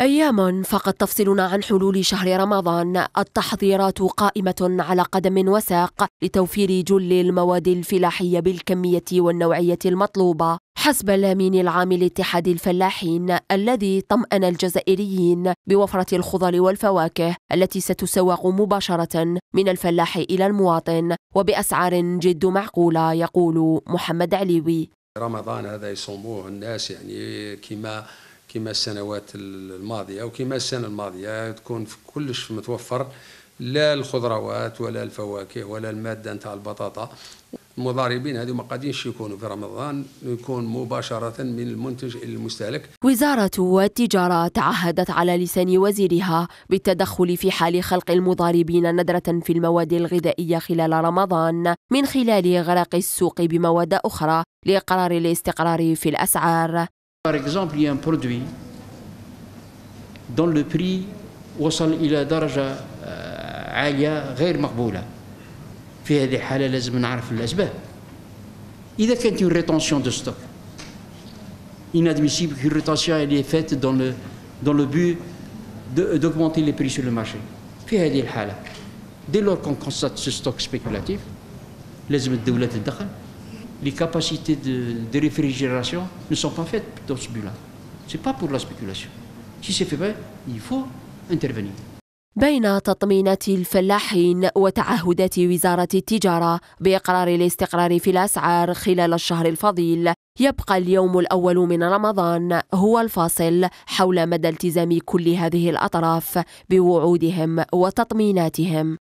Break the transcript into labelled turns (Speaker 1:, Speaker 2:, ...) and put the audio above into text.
Speaker 1: أيام فقط تفصلنا عن حلول شهر رمضان التحضيرات قائمة على قدم وساق لتوفير جل المواد الفلاحية بالكمية والنوعية المطلوبة حسب الأمين العام لاتحاد الفلاحين الذي طمأن الجزائريين بوفرة الخضر والفواكه التي ستسوق مباشرة من الفلاح إلى المواطن وبأسعار جد معقولة يقول
Speaker 2: محمد عليوي رمضان هذا يصوموه الناس يعني كما كما السنوات الماضية وكما السنة الماضية تكون في كلش متوفر لا الخضروات ولا الفواكه ولا المادة نتاع البطاطا المضاربين هذو ما قادينش يكونوا في رمضان يكون مباشرة من المنتج إلى المستهلك
Speaker 1: وزارة التجارة تعهدت على لسان وزيرها بالتدخل في حال خلق المضاربين ندرة في المواد الغذائية خلال رمضان من خلال غرق السوق بمواد أخرى لإقرار الاستقرار في الأسعار
Speaker 3: Par exemple, il y a un produit dont le prix وصل إلى درجة عالية غير مقبولة في هذه لازم نعرف une rétention de stock inadmissible qu'une rétention elle est faite dans le, but d'augmenter les prix sur le marché dès lors qu'on constate ce stock spéculatif لازم les capacités de, de réfrigération ne sont pas faites dans ce but-là. Ce n'est pas pour la spéculation. Si c'est fait, bien, il faut intervenir.
Speaker 1: بين تطمينات الفلاحين وتعهدات وزارة التجارة بإقرار الاستقرار في الأسعار خلال الشهر الفضيل يبقى اليوم الأول من رمضان هو الفاصل حول مدى التزام كل هذه الأطراف بوعودهم وتطميناتهم